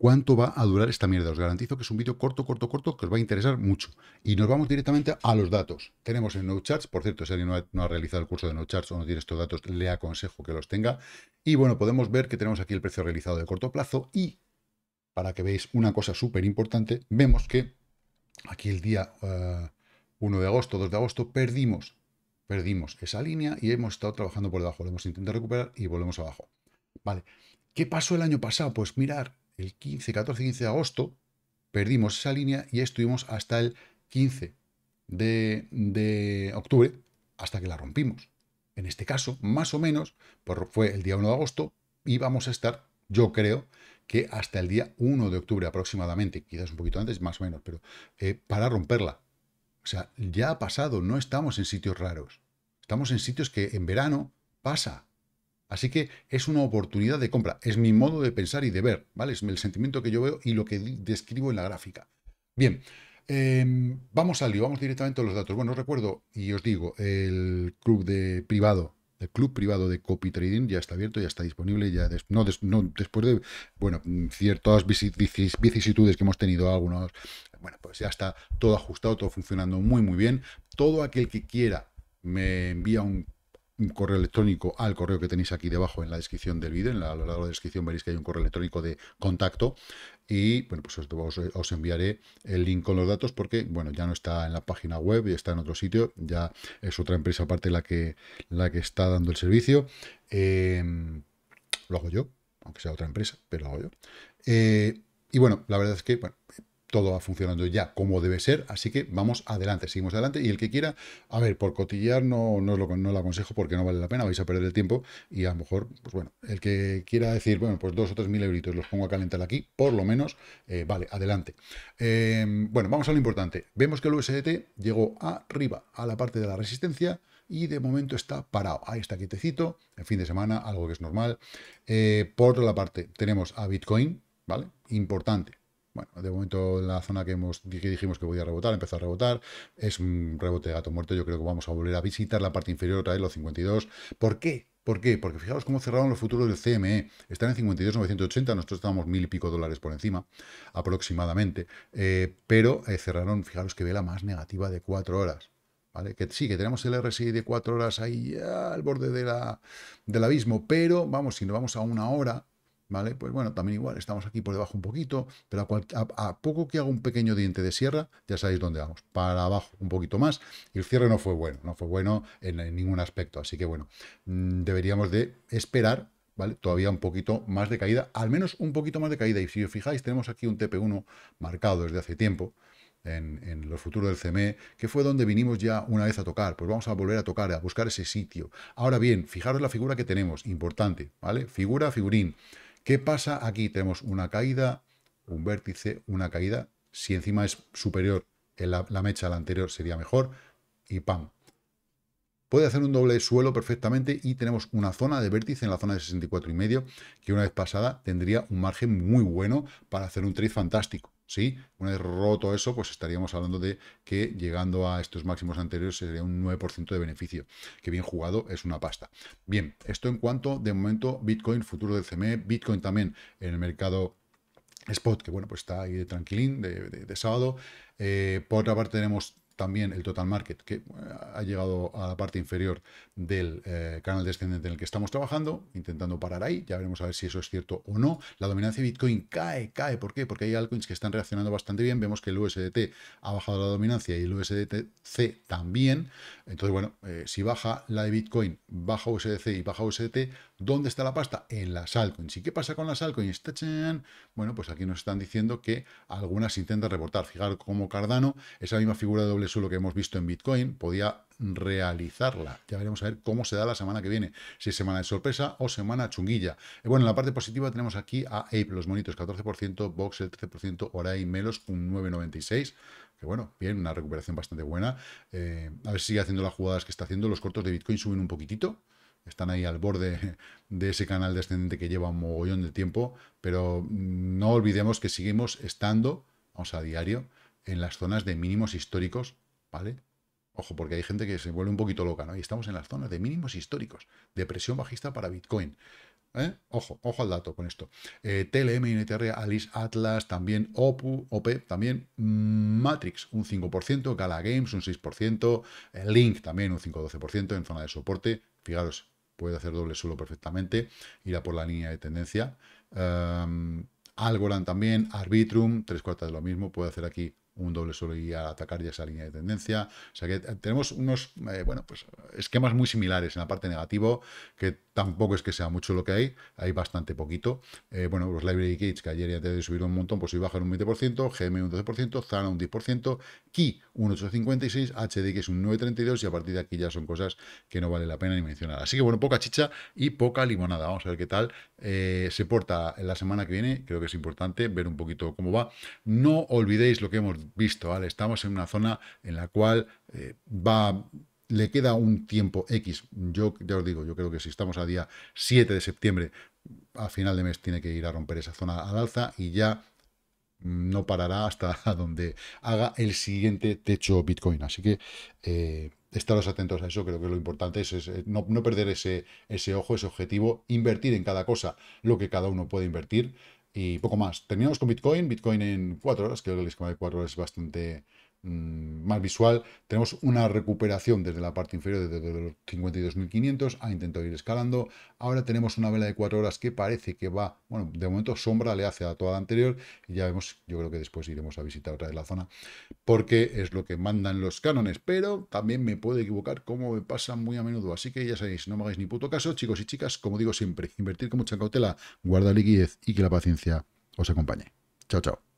cuánto va a durar esta mierda. Os garantizo que es un vídeo corto, corto, corto, que os va a interesar mucho. Y nos vamos directamente a los datos. Tenemos en NoCharts, por cierto, si alguien no ha, realizado el curso de NoCharts o no tiene estos datos, le aconsejo que los tenga. Y bueno, podemos ver que tenemos aquí el precio realizado de corto plazo y, para que veáis una cosa súper importante, vemos que aquí el día 1 eh, de agosto, 2 de agosto, perdimos, perdimos esa línea y hemos estado trabajando por debajo. Lo hemos intentado recuperar y volvemos abajo. Vale. ¿Qué pasó el año pasado? Pues mirar, el 15, 14 15 de agosto, perdimos esa línea y estuvimos hasta el 15 de, octubre, hasta que la rompimos. En este caso, más o menos, fue el día 1 de agosto y vamos a estar, yo creo, que hasta el día 1 de octubre aproximadamente, quizás un poquito antes, más o menos, pero eh, para romperla. O sea, ya ha pasado, no estamos en sitios raros. Estamos en sitios que en verano pasa, Así que es una oportunidad de compra. Es mi modo de pensar y de ver, ¿vale? Es el sentimiento que yo veo y lo que describo en la gráfica. Bien, em, vamos al lío, vamos directamente a los datos. Bueno, os recuerdo y os digo, el club de privado, el club privado de copy trading ya está abierto, ya está disponible, ya después de, bueno, ciertas vicisitudes que hemos tenido algunos, bueno, pues ya está todo ajustado, todo funcionando muy, muy bien. Todo aquel que quiera me envía un correo electrónico al correo que tenéis aquí debajo en la descripción del vídeo. En la, de la descripción veréis que hay un correo electrónico de contacto. Y bueno, pues os, enviaré el link con los datos porque, bueno, ya no está en la página web, ya está en otro sitio, ya es otra empresa aparte la que, la que está dando el servicio. Em, lo hago yo, aunque sea otra empresa, pero lo hago yo. Eh, y bueno, la verdad es que bueno, todo va funcionando ya como debe ser, así que vamos adelante, seguimos adelante. Y el que quiera, a ver, por cotillear no, no, lo, aconsejo porque no vale la pena, vais a perder el tiempo. Y a lo mejor, pues bueno, el que quiera decir, bueno, pues dos o tres mil euritos los pongo a calentar aquí, por lo menos, eh, vale, adelante. Em, bueno, vamos a lo importante. Vemos que el USDT llegó arriba, a la parte de la resistencia, y de momento está parado. Ahí está quietecito, en fin de semana, algo que es normal. Eh, por la parte, tenemos a Bitcoin, ¿vale? Importante bueno, de momento la zona que, hemos, que dijimos que a rebotar, empezó a rebotar. Es un rebote de gato muerto. Yo creo que vamos a volver a visitar la parte inferior, otra vez los 52. ¿Por qué? ¿Por qué? Porque fijaros cómo cerraron los futuros del CME. Están en 52,980, nosotros estábamos mil y pico dólares por encima, aproximadamente. Eh, pero eh, cerraron, fijaros que vela más negativa de 4 horas. ¿Vale? Que sí, que tenemos el RSI de 4 horas ahí al borde de la, del abismo, pero vamos, si nos vamos a una hora, ¿vale? Pues bueno, también igual, estamos aquí por debajo un poquito, pero a, poco que haga un pequeño diente de sierra, ya sabéis dónde vamos, para abajo un poquito más, y el cierre no fue bueno, no fue bueno en, ningún aspecto, así que bueno, mm, deberíamos de esperar, ¿vale? Todavía un poquito más de caída, al menos un poquito más de caída, y si os fijáis, tenemos aquí un TP1 marcado desde hace tiempo, en, en, los futuros del CME, que fue donde vinimos ya una vez a tocar. Pues vamos a volver a tocar, a buscar ese sitio. Ahora bien, fijaros la figura que tenemos, importante, ¿vale? Figura, figurín. ¿Qué pasa aquí? Tenemos una caída, un vértice, una caída. Si encima es superior en la, mecha a la anterior sería mejor. Y ¡pam! Puede hacer un doble suelo perfectamente y tenemos una zona de vértice en la zona de 64,5 y medio que una vez pasada tendría un margen muy bueno para hacer un trade fantástico. ¿sí? Una vez roto eso, pues estaríamos hablando de que llegando a estos máximos anteriores sería un 9% de beneficio, que bien jugado es una pasta. Bien, esto en cuanto de momento Bitcoin, futuro del CME, Bitcoin también en el mercado spot, que bueno, pues está ahí de tranquilín, de, sábado. Eh, por otra parte tenemos también el total market, que eh, ha llegado a la parte inferior del eh, canal descendente en el que estamos trabajando, intentando parar ahí, ya veremos a ver si eso es cierto o no. La dominancia de Bitcoin cae, cae, ¿por qué? Porque hay altcoins que están reaccionando bastante bien, vemos que el USDT ha bajado la dominancia y el usdtc también, entonces bueno, eh, si baja la de Bitcoin, baja USDC y baja USDT, ¿Dónde está la pasta? En las altcoins. ¿Y qué pasa con las altcoins? Bueno, pues aquí nos están diciendo que algunas intentan reportar. Fijaros cómo Cardano, esa misma figura de doble suelo que hemos visto en Bitcoin, podía realizarla. Ya veremos a ver cómo se da la semana que viene. Si es semana de sorpresa o semana chunguilla. Eh, bueno, en la parte positiva tenemos aquí a Ape, los monitos 14%, box el 13%, y Melos un 9,96% que bueno, bien, una recuperación bastante buena. Eh, a ver si sigue haciendo las jugadas que está haciendo. Los cortos de Bitcoin suben un poquitito están ahí al borde de ese canal descendente que lleva un mogollón de tiempo, pero no olvidemos que seguimos estando, vamos a diario, en las zonas de mínimos históricos, ¿vale? Ojo, porque hay gente que se vuelve un poquito loca, ¿no? Y estamos en las zonas de mínimos históricos, de presión bajista para Bitcoin. ¿eh? Ojo, ojo al dato con esto. Eh, TLM, NTR, Alice Atlas, también OPU, OP, también Matrix, un 5%, Gala Games, un 6%, Link también un 5-12% en zona de soporte, Fijaros, puede hacer doble solo perfectamente, irá por la línea de tendencia. Em, Algorand también, Arbitrum, tres cuartas de lo mismo, puede hacer aquí un doble solo y a atacar ya esa línea de tendencia. O sea que eh, tenemos unos eh, bueno, pues esquemas muy similares en la parte negativa, que tampoco es que sea mucho lo que hay, hay bastante poquito. Eh, bueno, los library gates que ayer ya te subieron un montón, pues hoy bajan un 20%, GM un 12%, Zana un 10%, Ki un 8,56, HD que es un 9,32 y a partir de aquí ya son cosas que no vale la pena ni mencionar. Así que bueno, poca chicha y poca limonada. Vamos a ver qué tal se porta en la semana que viene. Creo que es importante ver un poquito cómo va. No olvidéis lo que hemos visto, ¿vale? Estamos en una zona en la cual eh, va le queda un tiempo X. Yo ya os digo, yo creo que si estamos a día 7 de septiembre, a final de mes tiene que ir a romper esa zona al alza y ya no parará hasta donde haga el siguiente techo Bitcoin. Así que eh, estaros atentos a eso, creo que lo importante es, eh, no, no, perder ese, ese ojo, ese objetivo, invertir en cada cosa lo que cada uno puede invertir y poco más. Terminamos con Bitcoin, Bitcoin en 4 horas, creo que el esquema de 4 horas es bastante Mm, más visual, tenemos una recuperación desde la parte inferior desde los 52.500, ha intentado ir escalando, ahora tenemos una vela de 4 horas que parece que va, bueno, de momento sombra le hace a toda la anterior, y ya vemos, yo creo que después iremos a visitar otra vez la zona, porque es lo que mandan los cánones, pero también me puedo equivocar como me pasa muy a menudo, así que ya sabéis, no me hagáis ni puto caso, chicos y chicas, como digo siempre, invertir con mucha cautela, guarda liquidez y que la paciencia os acompañe. Chao, chao.